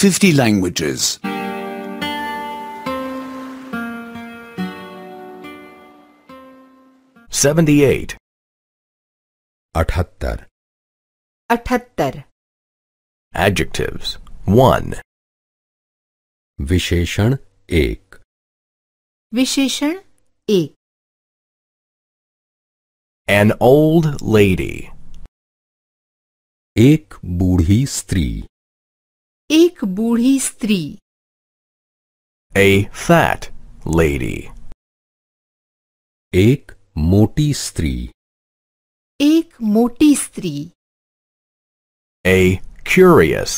50 languages. 78 78 78 Adjectives 1 Visheshan Ek. Visheshan Ek. An old lady Ek बूढ़ी स्त्री एक बूढ़ी स्त्री A fat lady. एक मोटी स्त्री एक मोटी स्त्री A curious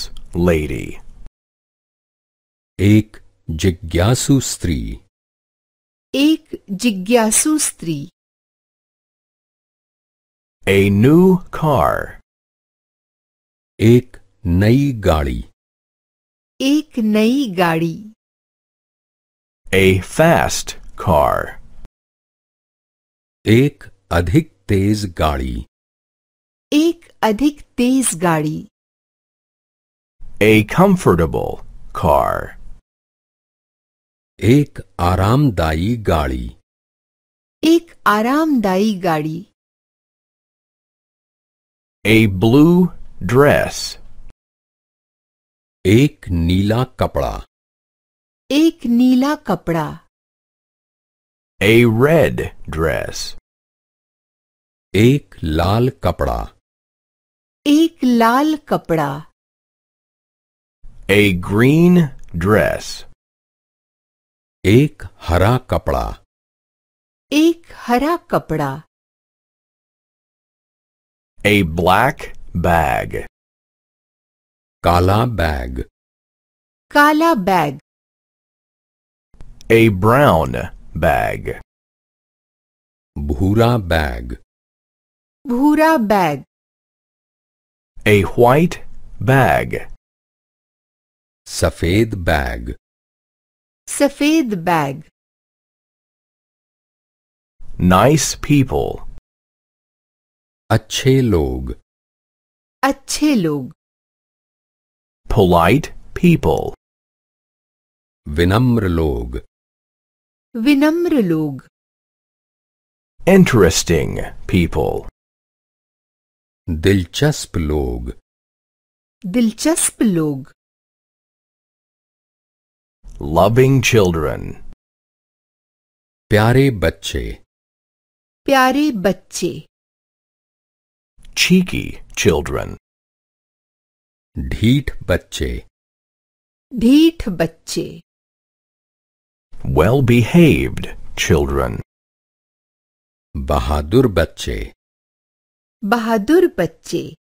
lady. एक जिज्ञासु स्त्री एक जिज्ञासु स्त्री A new car. एक नई गाड़ी एक नई गाड़ी ए फैस्ट कार एक अधिक तेज गाड़ी एक अधिक तेज गाड़ी ए कंफर्टेबल कार एक आरामदायी गाड़ी एक आरामदायी गाड़ी ए ब्लू ड्रेस एक नीला कपड़ा एक नीला कपड़ा ए रेड ड्रेस एक लाल कपड़ा एक लाल कपड़ा ए ग्रीन ड्रेस एक हरा कपड़ा एक हरा कपड़ा a black bag Kala bag. Kala bag. A brown bag. Bhura bag. Bhura bag. A white bag. Safed bag. Safed bag. Nice people. Achhe log. Achhe log polite people. Vinamra log. Vinamra log. Interesting people. Dilchasp log. Dilchasp log. Loving children. प्यारे बच्चे प्यारे बच्चे cheeky children ढीठ बच्चे ढीठ बच्चे well behaved children बहादुर बच्चे बहादुर बच्चे